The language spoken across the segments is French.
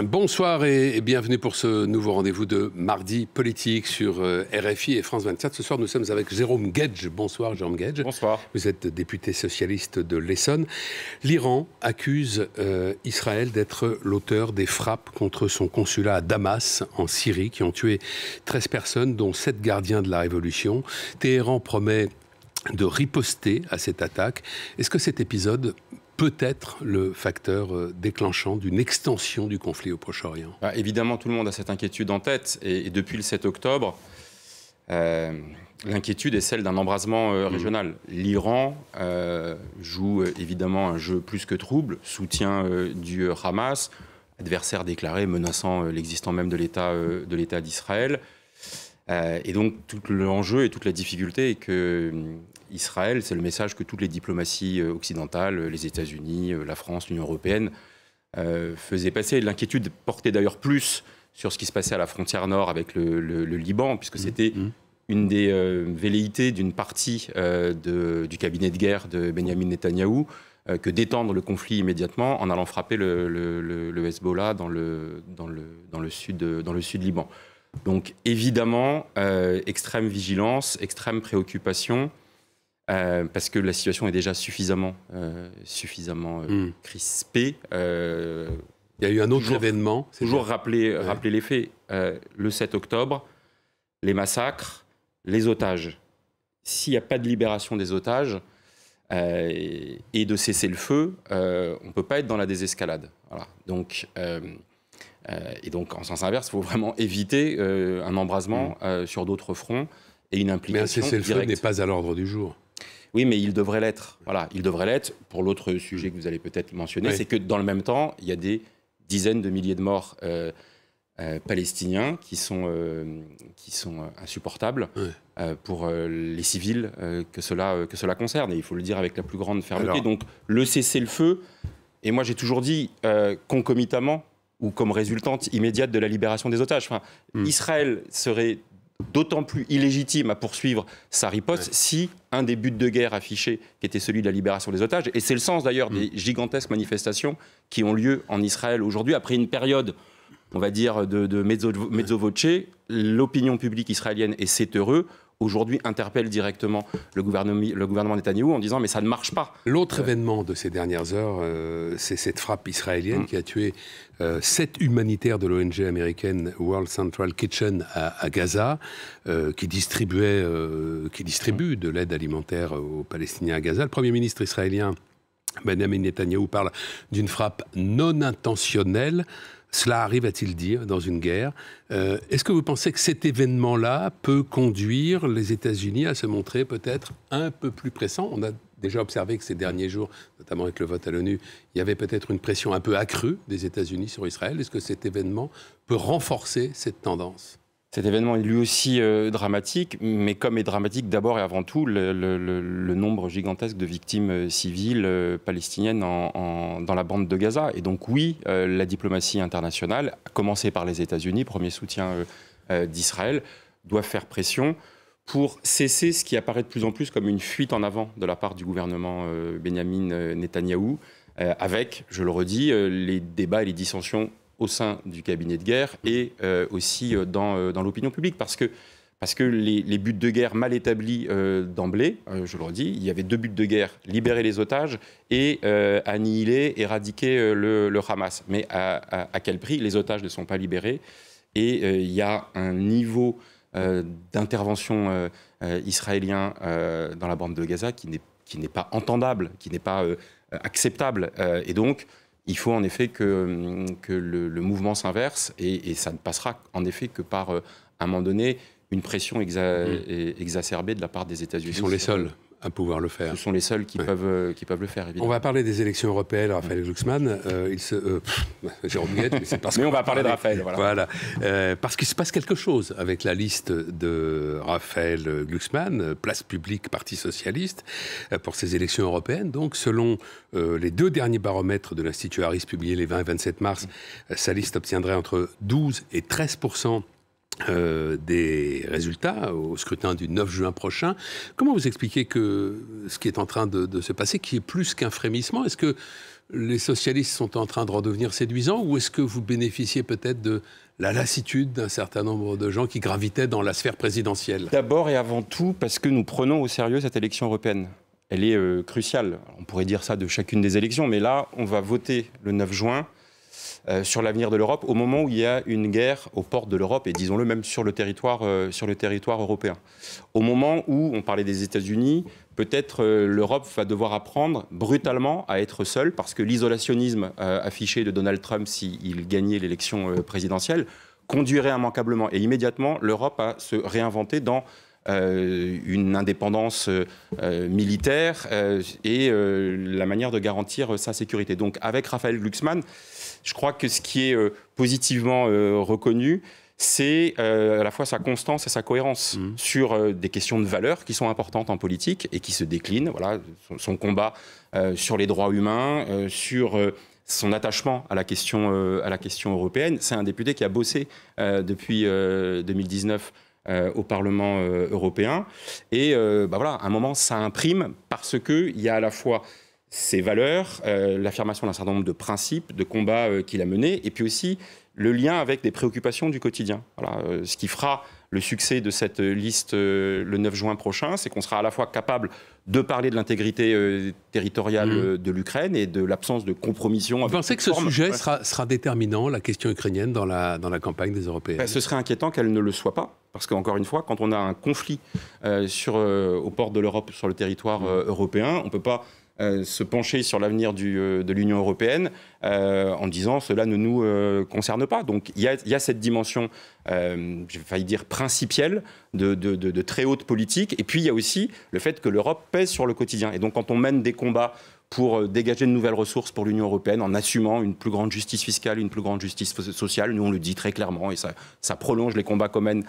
Bonsoir et bienvenue pour ce nouveau rendez-vous de mardi politique sur euh, RFI et France 24. Ce soir, nous sommes avec Jérôme Gedge. Bonsoir, Jérôme Gedge. Bonsoir. Vous êtes député socialiste de l'Essonne. L'Iran accuse euh, Israël d'être l'auteur des frappes contre son consulat à Damas, en Syrie, qui ont tué 13 personnes, dont 7 gardiens de la Révolution. Téhéran promet de riposter à cette attaque. Est-ce que cet épisode peut être le facteur euh, déclenchant d'une extension du conflit au Proche-Orient bah, Évidemment, tout le monde a cette inquiétude en tête. Et, depuis le 7 octobre, euh, l'inquiétude est celle d'un embrasement euh, mmh. régional. L'Iran joue évidemment un jeu plus que trouble, soutien du Hamas, adversaire déclaré menaçant l'existence même de l'État d'Israël. et donc tout l'enjeu et toute la difficulté est que Israël, c'est le message que toutes les diplomaties euh, occidentales, euh, les États-Unis, euh, la France, l'Union européenne, faisaient passer. L'inquiétude portait d'ailleurs plus sur ce qui se passait à la frontière nord avec le, Liban, puisque mm-hmm. c'était mm-hmm. une des velléités d'une partie du cabinet de guerre de Benjamin Netanyahou que d'étendre le conflit immédiatement en allant frapper le, Hezbollah dans le, sud, dans Liban. Donc évidemment, extrême vigilance, extrême préoccupation. Euh, parce que la situation est déjà suffisamment, euh, suffisamment euh, hmm. crispée. Il y a eu un autre événement. Toujours rappeler, rappeler les faits. le 7 octobre, les massacres, les otages. S'il n'y a pas de libération des otages et de cesser le feu, on ne peut pas être dans la désescalade. Donc, et donc, en sens inverse, il faut vraiment éviter un embrasement hmm. sur d'autres fronts et une implication. Mais un cessez-le-feu n'est pas à l'ordre du jour. Oui, mais il devrait l'être. Voilà, il devrait l'être. Pour l'autre sujet que vous allez peut-être mentionner, c'est que dans le même temps, il y a des dizaines de milliers de morts euh, euh, palestiniens qui sont, euh, qui sont insupportables pour les civils que, cela, que cela concerne. Et il faut le dire avec la plus grande fermeté. Donc le cessez-le-feu, et moi j'ai toujours dit concomitamment, ou comme résultante immédiate de la libération des otages. Enfin, hmm. Israël serait d'autant plus illégitime à poursuivre sa riposte si un des buts de guerre affichés, qui était celui de la libération des otages, et c'est le sens d'ailleurs mm. des gigantesques manifestations qui ont lieu en Israël aujourd'hui, après une période, on va dire, de, mezzo, voce, l'opinion publique israélienne, est c'est heureux, aujourd'hui interpelle directement le gouvernement, le Netanyahou en disant mais ça ne marche pas. L'autre euh, événement de ces dernières heures, euh, c'est cette frappe israélienne mm. qui a tué euh, sept humanitaires de l'ONG américaine World Central Kitchen à, Gaza, qui distribuait, qui distribue de l'aide alimentaire aux Palestiniens à Gaza. Le Premier ministre israélien Benjamin Netanyahou parle d'une frappe non intentionnelle. Cela arrive, a-t-il dit, dans une guerre. Euh, est-ce que vous pensez que cet événement-là peut conduire les États-Unis à se montrer peut-être un peu plus pressants On a déjà observé que ces derniers jours, notamment avec le vote à l'ONU, il y avait peut-être une pression un peu accrue des États-Unis sur Israël. Est-ce que cet événement peut renforcer cette tendance cet événement est lui aussi euh, dramatique, mais comme est dramatique d'abord et avant tout le, nombre gigantesque de victimes euh, civiles euh, palestiniennes dans la bande de Gaza. Et donc oui, la diplomatie internationale, à commencer par les États-Unis, premier soutien d'Israël, doit faire pression pour cesser ce qui apparaît de plus en plus comme une fuite en avant de la part du gouvernement Benjamin Netanyahou, avec, je le redis, les débats et les dissensions au sein du cabinet de guerre et euh, aussi euh, euh, dans, l'opinion publique. Parce que parce que les, buts de guerre mal établis d'emblée, je le redis, il y avait deux buts de guerre, libérer les otages et annihiler, éradiquer le, Hamas. Mais à, quel prix Les otages ne sont pas libérés et il y a un niveau d'intervention israélien dans la bande de Gaza qui n'est pas entendable, qui n'est pas acceptable. et donc, il faut en effet que, hum, le, mouvement s'inverse et, ça ne passera en effet que par, euh, à un moment donné, une pression mmh. euh, exacerbée de la part des États-Unis. sont les seuls à pouvoir le faire. Ce sont les seuls qui, peuvent, euh, qui peuvent le faire, évidemment. On va parler des élections européennes, Raphaël Glucksmann. Euh, il se, euh, mais parce on, va parler de Raphaël, voilà. parce qu'il se passe quelque chose avec la liste de Raphaël Glucksmann, Place publique, Parti socialiste, pour ces élections européennes. Donc, selon les deux derniers baromètres de l'Institut Harris publiés les 20 et 27 mars, sa liste obtiendrait entre 12 et 13 euh, des résultats au scrutin du 9 juin prochain. Comment vous expliquez que ce qui est en train de, se passer, qui est plus qu'un frémissement, est-ce que les socialistes sont en train de redevenir séduisants ou est-ce que vous bénéficiez peut-être de la lassitude d'un certain nombre de gens qui gravitaient dans la sphère présidentielle D'abord et avant tout parce que nous prenons au sérieux cette élection européenne. Elle est euh, cruciale. On pourrait dire ça de chacune des élections, mais là, on va voter le 9 juin euh, sur l'avenir de l'Europe au moment où il y a une guerre aux portes de l'Europe et disons-le même sur le territoire, euh, européen. Au moment où on parlait des États-Unis, peut-être euh, l'Europe va devoir apprendre brutalement à être seule parce que l'isolationnisme affiché de Donald Trump s'il gagnait l'élection présidentielle conduirait immanquablement et immédiatement l'Europe à se réinventer dans une indépendance militaire et la manière de garantir sa sécurité. Donc avec Raphaël Glucksmann, je crois que ce qui est euh, positivement euh, reconnu, c'est euh, à la fois sa constance et sa cohérence mmh. sur des questions de valeurs qui sont importantes en politique et qui se déclinent. Voilà, son, combat sur les droits humains, sur son attachement à la question, européenne. C'est un député qui a bossé depuis 2019 au Parlement européen. Et bah voilà, à un moment, ça imprime parce qu'il y a à la fois ses valeurs, euh, l'affirmation d'un certain nombre de principes, de combats euh, qu'il a menés, et puis aussi le lien avec des préoccupations du quotidien. Voilà, euh, ce qui fera le succès de cette liste le 9 juin prochain, c'est qu'on sera à la fois capable de parler de l'intégrité territoriale mmh. de l'Ukraine et de l'absence de compromission. Vous pensez que ce sujet sera, déterminant, la question ukrainienne, dans la, dans la campagne des Européens bah, Ce serait inquiétant qu'elle ne le soit pas. Parce qu'encore une fois, quand on a un conflit sur, au port de l'Europe, sur le territoire mmh. européen, on ne peut pas euh, se pencher sur l'avenir euh, de l'Union européenne euh, en disant cela ne nous concerne pas. Donc il y, a, cette dimension, j'ai failli dire principielle, de, très haute politique. Et puis il y a aussi le fait que l'Europe pèse sur le quotidien. Et donc quand on mène des combats pour dégager de nouvelles ressources pour l'Union européenne en assumant une plus grande justice fiscale, une plus grande justice sociale. Nous, on le dit très clairement et ça, ça prolonge les combats qu'on mène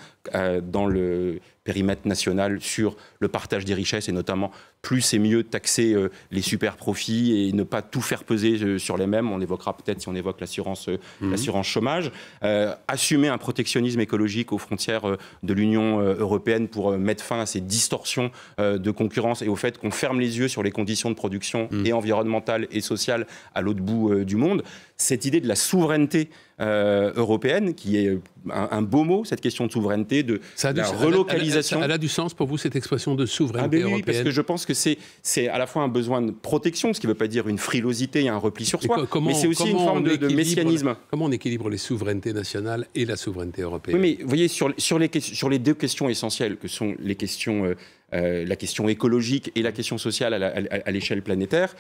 dans le périmètre national sur le partage des richesses et notamment plus et mieux taxer euh, les super profits et ne pas tout faire peser euh, sur les mêmes. On évoquera peut-être si on évoque l'assurance euh, mhm. chômage. assumer un protectionnisme écologique aux frontières de l'Union européenne pour mettre fin à ces distorsions de concurrence et au fait qu'on ferme les yeux sur les conditions de production mhm. et environnementales et sociales à l'autre bout du monde. Cette idée de la souveraineté euh, européenne, qui est euh, un, beau mot, cette question de souveraineté, de relocalisation. Elle a, du sens pour vous, cette expression de souveraineté européenne ah, oui, parce que je pense que c'est à la fois un besoin de protection, ce qui ne veut pas dire une frilosité et un repli sur soi, mais c'est aussi une forme de, messianisme. Comment on équilibre les souverainetés nationales et la souveraineté européenne Oui, mais vous voyez, sur, sur, les, sur les deux questions essentielles, que sont les questions... Euh, la question écologique et la question sociale à l'échelle planétaire,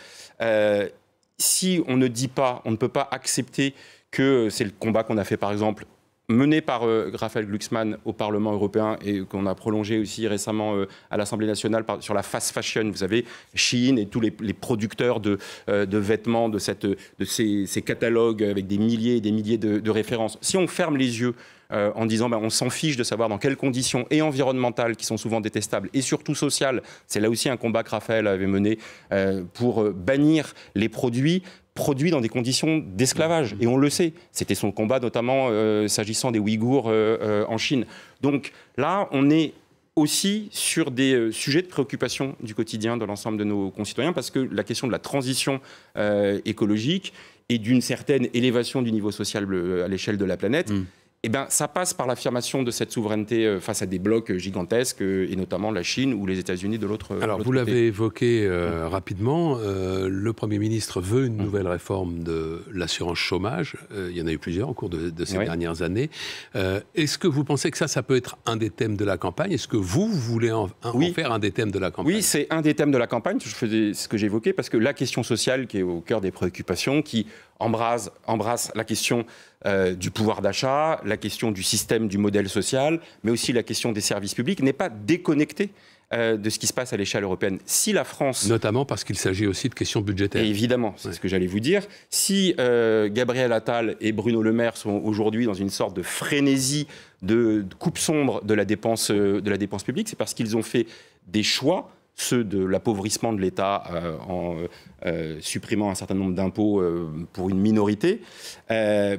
si on ne dit pas, on ne peut pas accepter que c'est le combat qu'on a fait par exemple mené par euh, Raphaël Glucksmann au Parlement européen et qu'on a prolongé aussi récemment euh, à l'Assemblée nationale sur la fast fashion. Vous avez Chine et tous les, producteurs euh, de, vêtements, de, ces, catalogues avec des milliers et des milliers de références. Si on ferme les yeux euh, en disant bah, on s'en fiche de savoir dans quelles conditions et environnementales qui sont souvent détestables et surtout sociales. C'est là aussi un combat que Raphaël avait mené euh, pour euh, bannir les produits produits dans des conditions d'esclavage. Mmh. Et on le sait. C'était son combat, notamment s'agissant des Ouïghours en Chine. Donc là, on est aussi sur des sujets de préoccupation du quotidien de l'ensemble de nos concitoyens, parce que la question de la transition écologique et d'une certaine élévation du niveau social à l'échelle de la planète, mmh eh bien, ça passe par l'affirmation de cette souveraineté euh, face à des blocs euh, gigantesques, euh, et notamment la Chine ou les États-Unis de l'autre côté. Alors, vous l'avez évoqué rapidement, le Premier ministre veut une nouvelle réforme de l'assurance chômage. il y en a eu plusieurs au cours de, ces dernières années. Est-ce que vous pensez que ça, ça peut être un des thèmes de la campagne Est-ce que vous, voulez en, faire un des thèmes de la campagne Oui, c'est un des thèmes de la campagne, je faisais ce que j'évoquais, parce que la question sociale qui est au cœur des préoccupations, qui embrasse, embrasse la question euh, du pouvoir d'achat, la question du système, du modèle social, mais aussi la question des services publics, n'est pas déconnectée euh, de ce qui se passe à l'échelle européenne. Si la France... Notamment parce qu'il s'agit aussi de questions budgétaires. évidemment, c'est ce que j'allais vous dire. Si euh, Gabriel Attal et Bruno Le Maire sont aujourd'hui dans une sorte de frénésie de coupe sombre de la dépense, de la dépense publique, c'est parce qu'ils ont fait des choix ceux de l'appauvrissement de l'État euh, en euh, supprimant un certain nombre d'impôts euh, pour une minorité,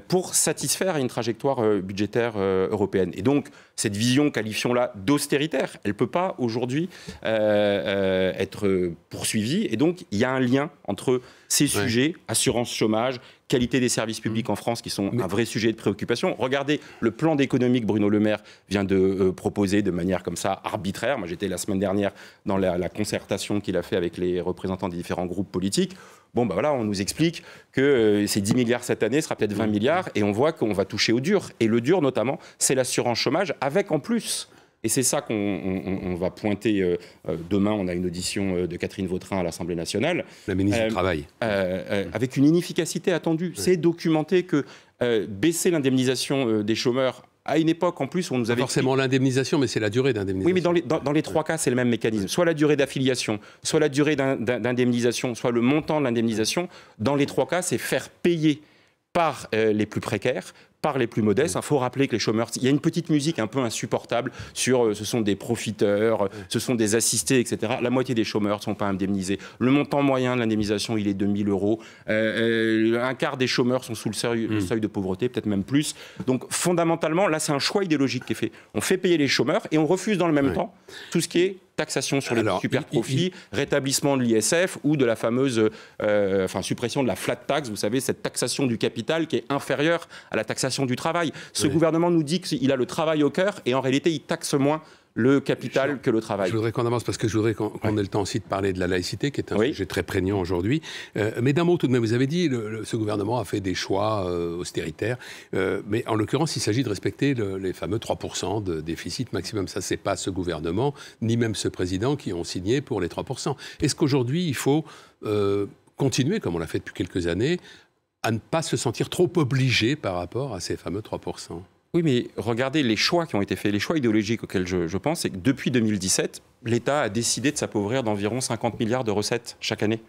pour satisfaire une trajectoire budgétaire européenne. Et donc, cette vision, qualifions-la d'austéritaire, elle ne peut pas aujourd'hui être poursuivie. Et donc, il y a un lien entre ces sujets, assurance chômage, qualité des services publics mm. en France qui sont un vrai sujet de préoccupation. Regardez le plan d'économie que Bruno Le Maire vient de euh, proposer de manière comme ça arbitraire. Moi, j'étais la semaine dernière dans la, concertation qu'il a fait avec les représentants des différents groupes politiques. Bon, ben voilà, on nous explique que euh, ces 10 milliards cette année sera peut-être 20 mm. milliards et on voit qu'on va toucher au dur. Et le dur, notamment, c'est l'assurance chômage avec en plus et c'est ça qu'on va pointer euh, euh, demain. On a une audition euh, de Catherine Vautrin à l'Assemblée nationale. La ministre du Travail. avec une inefficacité attendue. C'est documenté que baisser l'indemnisation des chômeurs à une époque, en plus, on nous avait... Forcément l'indemnisation, mais c'est la durée d'indemnisation. Oui, mais dans les trois cas, c'est le même mécanisme. Soit la durée d'affiliation, soit la durée d'indemnisation, soit le montant de l'indemnisation. Dans les trois cas, c'est faire payer par les plus précaires, par les plus modestes. Il hein, faut rappeler que les chômeurs, il y a une petite musique un peu insupportable sur euh, ce sont des profiteurs, euh, ce sont des assistés, etc. La moitié des chômeurs ne sont pas indemnisés. Le montant moyen de l'indemnisation, il est de 2000 euros. Euh, un quart des chômeurs sont sous le hmm. seuil, de pauvreté, peut-être même plus. Donc fondamentalement, là, c'est un choix idéologique qui est fait. On fait payer les chômeurs et on refuse dans le même temps tout ce qui est taxation sur les super profits, rétablissement de l'ISF ou de la fameuse enfin, suppression de la flat tax, vous savez, cette taxation du capital qui est inférieure à la taxation du travail. Ce gouvernement nous dit qu'il a le travail au cœur et en réalité, il taxe moins le capital que le travail. Je voudrais qu'on avance parce que je voudrais qu'on ait le temps aussi de parler de la laïcité, qui est un sujet très prégnant aujourd'hui. Euh, mais d'un mot tout de même, vous avez dit, le, ce gouvernement a fait des choix euh, austéritaires, euh, mais en l'occurrence, il s'agit de respecter les fameux 3% de déficit maximum. Ça, c'est pas ce gouvernement, ni même ce président qui ont signé pour les 3%. Est-ce qu'aujourd'hui, il faut continuer, comme on l'a fait depuis quelques années, à ne pas se sentir trop obligé par rapport à ces fameux 3%. Oui, mais regardez les choix qui ont été faits, les choix idéologiques auxquels je, pense, c'est que depuis 2017, l'État a décidé de s'appauvrir d'environ 50 milliards de recettes chaque année.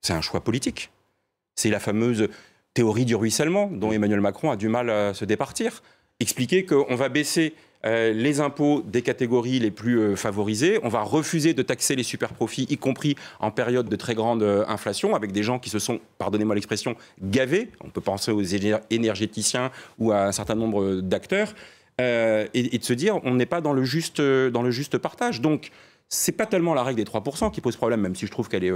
C'est un choix politique. C'est la fameuse théorie du ruissellement dont Emmanuel Macron a du mal à se départir. Expliquer qu'on va baisser euh, les impôts des catégories les plus euh, favorisées. On va refuser de taxer les super profits, y compris en période de très grande euh, inflation, avec des gens qui se sont, pardonnez-moi l'expression, gavés. On peut penser aux énergéticiens ou à un certain nombre d'acteurs. Et, de se dire, on n'est pas dans le juste, dans le juste partage. Donc, ce n'est pas tellement la règle des 3% qui pose problème, même si je trouve qu'elle est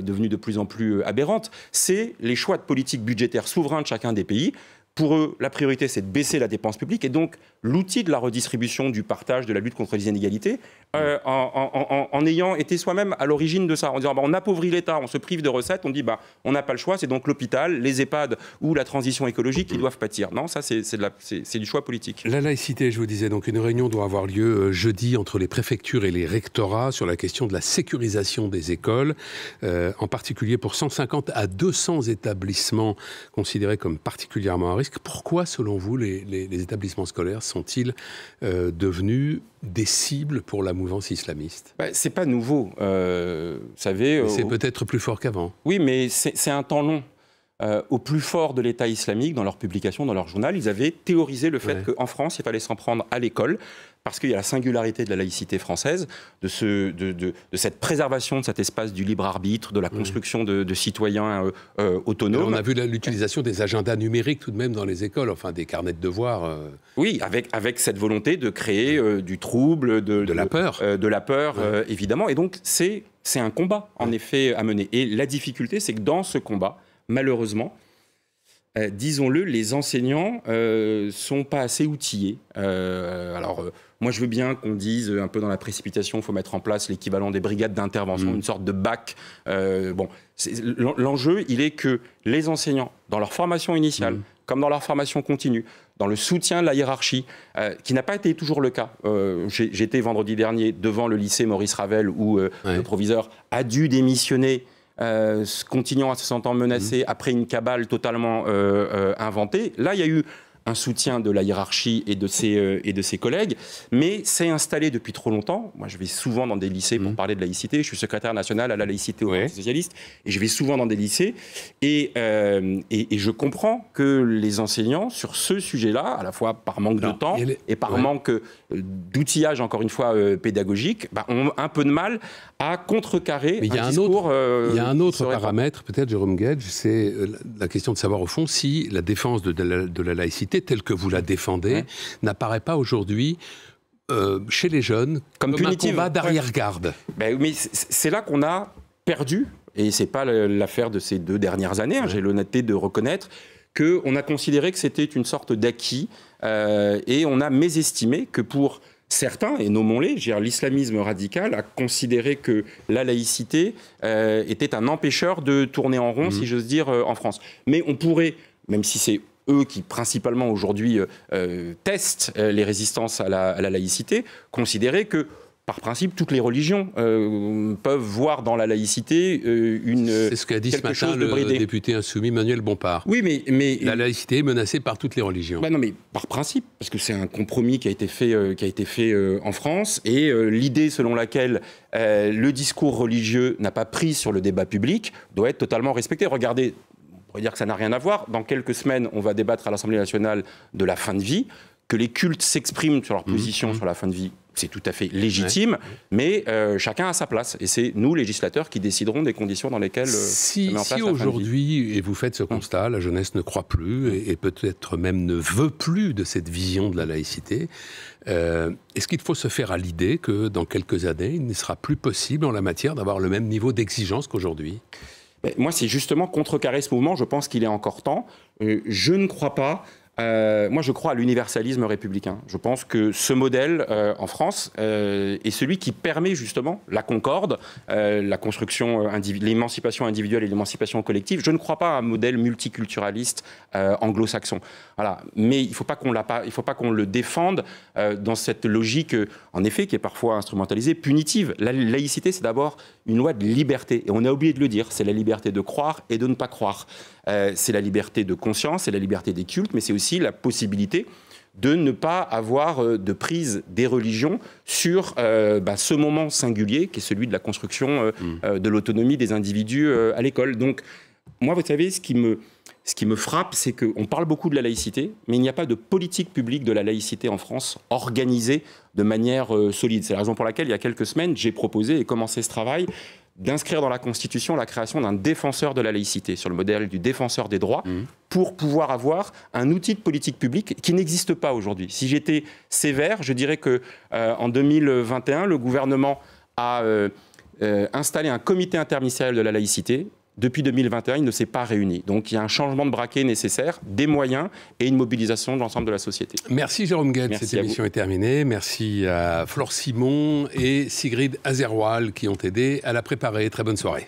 devenue de plus en plus aberrante, c'est les choix de politique budgétaire souverain de chacun des pays. Pour eux, la priorité, c'est de baisser la dépense publique. Et donc, l'outil de la redistribution, du partage, de la lutte contre les inégalités, euh, en, ayant été soi-même à l'origine de ça, en disant bah, on appauvrit l'État, on se prive de recettes, on dit bah, on n'a pas le choix, c'est donc l'hôpital, les EHPAD ou la transition écologique qui doivent pâtir. Non, ça, c'est du choix politique. La laïcité, je vous disais, donc une réunion doit avoir lieu euh, jeudi entre les préfectures et les rectorats sur la question de la sécurisation des écoles, euh, en particulier pour 150 à 200 établissements considérés comme particulièrement à pourquoi, selon vous, les, établissements scolaires sont-ils euh, devenus des cibles pour la mouvance islamiste bah, C'est pas nouveau. Euh, savez. C'est peut-être plus fort qu'avant. Oui, mais c'est un temps long. Euh, au plus fort de l'État islamique, dans leurs publications, dans leur journal, ils avaient théorisé le fait qu'en France, il fallait s'en prendre à l'école, parce qu'il y a la singularité de la laïcité française, de, ce, de, cette préservation de cet espace du libre arbitre, de la construction de, citoyens euh, euh, autonomes. on a vu l'utilisation des agendas numériques tout de même dans les écoles, enfin des carnets de devoirs. Euh. Oui, avec, avec cette volonté de créer du trouble, de, la peur. de la peur, évidemment. Et donc, c'est un combat, en effet, à mener. Et la difficulté, c'est que dans ce combat, malheureusement, euh, disons-le, les enseignants euh, sont pas assez outillés. Euh, alors, euh, moi, je veux bien qu'on dise, un peu dans la précipitation, il faut mettre en place l'équivalent des brigades d'intervention, mmh. une sorte de bac. bon, l'enjeu, il est que les enseignants, dans leur formation initiale, mmh. comme dans leur formation continue, dans le soutien de la hiérarchie, qui n'a pas été toujours le cas. J'étais vendredi dernier devant le lycée Maurice Ravel où le proviseur a dû démissionner euh, continuant à se sentir menacé mhm. après une cabale totalement euh, euh, inventée. Là, il y a eu un soutien de la hiérarchie et de ses, euh, et de ses collègues, mais c'est installé depuis trop longtemps. Moi, je vais souvent dans des lycées pour mhm. parler de laïcité. Je suis secrétaire national à la laïcité au socialiste, et je vais souvent dans des lycées. Euh, et, et, je comprends que les enseignants, sur ce sujet-là, à la fois par manque de temps et par manque euh, d'outillage, encore une fois, pédagogique, bah, ont un peu de mal à contrecarrer Il y a un Autre, il y a un autre paramètre, peut-être, Jérôme Gage, c'est la question de savoir, au fond, si la défense de la laïcité telle que vous la défendez n'apparaît pas aujourd'hui euh, chez les jeunes comme, comme un combat d'arrière-garde. Ben mais c'est là qu'on a perdu, et c'est pas l'affaire de ces deux dernières années, hein, j'ai l'honnêteté de reconnaître, qu'on a considéré que c'était une sorte d'acquis, euh, et on a mésestimé que pour certains, et nommons-les, l'islamisme radical a considéré que la laïcité euh, était un empêcheur de tourner en rond, si mmh. j'ose dire, en France. Mais on pourrait, même si c'est eux qui principalement aujourd'hui euh, euh, testent euh, les résistances à la, laïcité, considérer que par principe, toutes les religions peuvent voir dans la laïcité une. C'est ce qu'a dit ce matin le député insoumis Manuel Bompard. Oui, mais, mais la laïcité est menacée par toutes les religions. Bah non, mais par principe, parce que c'est un compromis qui a été fait, qui a été fait en France, et l'idée selon laquelle le discours religieux n'a pas pris sur le débat public doit être totalement respecté. Regardez on dire que ça n'a rien à voir. Dans quelques semaines, on va débattre à l'Assemblée nationale de la fin de vie. Que les cultes s'expriment sur leur mhm. position mhm. sur la fin de vie, c'est tout à fait légitime, mais euh, chacun a sa place. Et c'est nous, législateurs, qui déciderons des conditions dans lesquelles. Euh, si, si aujourd'hui, et vous faites ce mhm. constat, la jeunesse ne croit plus et, peut-être même ne veut plus de cette vision de la laïcité, euh, est-ce qu'il faut se faire à l'idée que dans quelques années, il ne sera plus possible en la matière d'avoir le même niveau d'exigence qu'aujourd'hui moi, c'est justement contrecarrer ce mouvement. Je pense qu'il est encore temps. Euh, je ne crois pas euh, moi, je crois à l'universalisme républicain. Je pense que ce modèle euh, en France euh, est celui qui permet justement la concorde, la construction, l'émancipation individuelle et l'émancipation collective. Je ne crois pas à un modèle multiculturaliste anglo-saxon. Voilà. Mais il ne faut pas qu'on le défende dans cette logique, en effet, qui est parfois instrumentalisée, punitive. La laïcité, c'est d'abord une loi de liberté. Et on a oublié de le dire. C'est la liberté de croire et de ne pas croire. c'est la liberté de conscience, c'est la liberté des cultes, mais c'est aussi la possibilité de ne pas avoir euh, de prise des religions sur euh, bah, ce moment singulier qui est celui de la construction euh, mm. de l'autonomie des individus à l'école. Donc, moi, vous savez, ce qui me, ce qui me frappe, c'est qu'on parle beaucoup de la laïcité, mais il n'y a pas de politique publique de la laïcité en France organisée de manière solide. C'est la raison pour laquelle, il y a quelques semaines, j'ai proposé et commencé ce travail d'inscrire dans la Constitution la création d'un défenseur de la laïcité, sur le modèle du défenseur des droits, mm pour pouvoir avoir un outil de politique publique qui n'existe pas aujourd'hui. Si j'étais sévère, je dirais que euh, en 2021, le gouvernement a euh, euh, installé un comité interministériel de la laïcité. Depuis 2021, il ne s'est pas réuni. Donc il y a un changement de braquet nécessaire, des moyens et une mobilisation de l'ensemble de la société. Merci Jérôme Guette, cette émission est terminée. Merci à Flore Simon et Sigrid Azerwal qui ont aidé à la préparer. Très bonne soirée.